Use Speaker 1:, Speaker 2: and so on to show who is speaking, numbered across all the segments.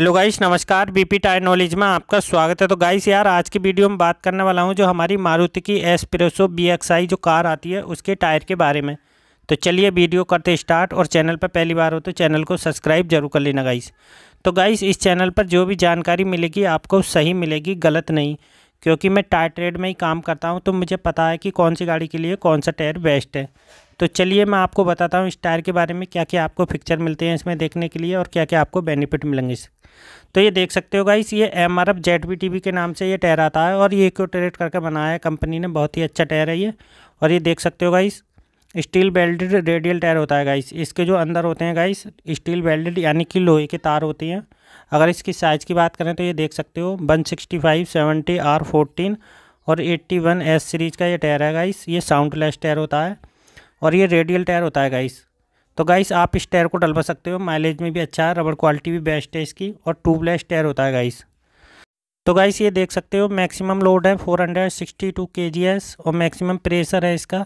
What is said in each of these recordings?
Speaker 1: hello guys नमस्कार BP tyre knowledge में आपका स्वागत है तो गाइस यार आज की वीडियो में बात करने वाला हूं जो हमारी मारुति की एसप्रेसो बी जो कार आती है उसके टायर के बारे में तो चलिए वीडियो करते स्टार्ट और चैनल पर पहली बार हो तो चैनल को सब्सक्राइब जरूर कर लेना गाइस तो गाइस इस चैनल पर जो भी जानकारी मिलेगी आपको सही मिलेगी गलत नहीं क्योंकि मैं टायर ट्रेड में ही काम करता हूँ तो मुझे पता है कि कौन सी गाड़ी के लिए कौन सा टायर बेस्ट है तो चलिए मैं आपको बताता हूँ इस टायर के बारे में क्या क्या आपको फिक्चर मिलते हैं इसमें देखने के लिए और क्या क्या आपको बेनिफिट मिलेंगे तो ये देख सकते हो गाइस ये M R F Z B T के नाम से ये टायर आता है और ये इक्वटेट करके बनाया है कंपनी ने बहुत ही अच्छा टायर है ये और ये देख सकते हो guys steel belted radial tyre होता है गाइस इसके जो अंदर होते हैं गाइस स्टील बेल्टेड यानी कि लोहे के तार होती हैं अगर इसकी साइज़ की बात करें तो ये देख सकते हो one sixty five seventy R fourteen और एट्टी वन एस सीरीज़ का ये टायर है गाइस ये साउंडलेस टायर होता है और ये रेडियल टायर होता है गाइस तो गाइस आप इस टायर को डलवा सकते हो माइलेज में भी अच्छा है रबड़ क्वालिटी भी बेस्ट है इसकी और ट्यूबलेस टायर होता है गाइस तो गाइस ये देख सकते हो मैक्सिमम लोड है 462 एस और मैक्सिमम प्रेशर है इसका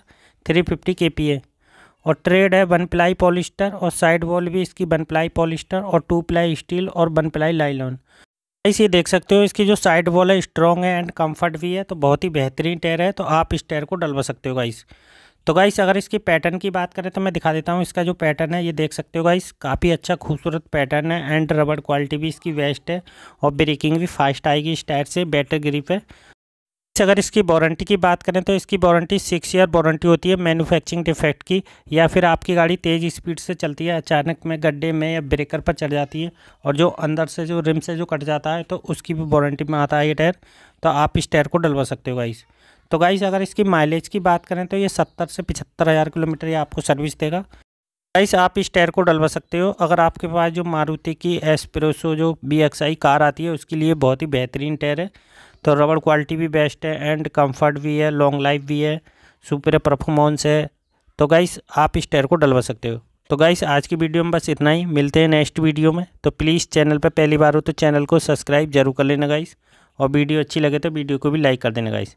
Speaker 1: 350 केपीए और ट्रेड है वन प्लाई पॉलिस्टर और साइड वॉल भी इसकी वन प्लाई पॉलिस्टर और टू प्लाई स्टील और वन प्लाई लाइलॉन गाइस ये देख सकते हो इसकी जो साइड वॉल है स्ट्रॉन्ग है एंड कम्फर्ट भी है तो बहुत ही बेहतरीन टायर है तो आप इस टायर को डलवा सकते हो गाइस तो गाइस अगर इसकी पैटर्न की बात करें तो मैं दिखा देता हूँ इसका जो पैटर्न है ये देख सकते हो गाइस काफ़ी अच्छा खूबसूरत पैटर्न है एंड रबड़ क्वालिटी भी इसकी वेस्ट है और ब्रेकिंग भी फास्ट आएगी इस टायर से बेटर ग्रिप है अगर इसकी वारंटी की बात करें तो इसकी वारंटी सिक्स ईयर वारंटी होती है मैन्युफैक्चरिंग डिफेक्ट की या फिर आपकी गाड़ी तेज़ स्पीड से चलती है अचानक में गड्ढे में या ब्रेकर पर चढ़ जाती है और जो अंदर से जो रिम से जो कट जाता है तो उसकी भी वारंटी में आता है ये टायर तो आप इस टायर को डलवा सकते हो गाइस तो गाइस अगर इसकी माइलेज की बात करें तो ये सत्तर से पिछहत्तर हज़ार किलोमीटर ये आपको सर्विस देगा गाइस आप इस टायर को डलवा सकते हो अगर आपके पास जो मारुति की एस्प्रेसो जो बी कार आती है उसके लिए बहुत ही बेहतरीन टायर है तो रबड़ क्वालिटी भी बेस्ट है एंड कम्फर्ट भी है लॉन्ग लाइफ भी है सुपर परफॉर्मेंस है तो गाइस आप इस टायर को डलवा सकते हो तो गाइस आज की वीडियो में बस इतना ही मिलते हैं नेक्स्ट वीडियो में तो प्लीज़ चैनल पर पहली बार हो तो चैनल को सब्सक्राइब जरूर कर लेना गाइस और वीडियो अच्छी लगे तो वीडियो को भी लाइक कर देना गाइस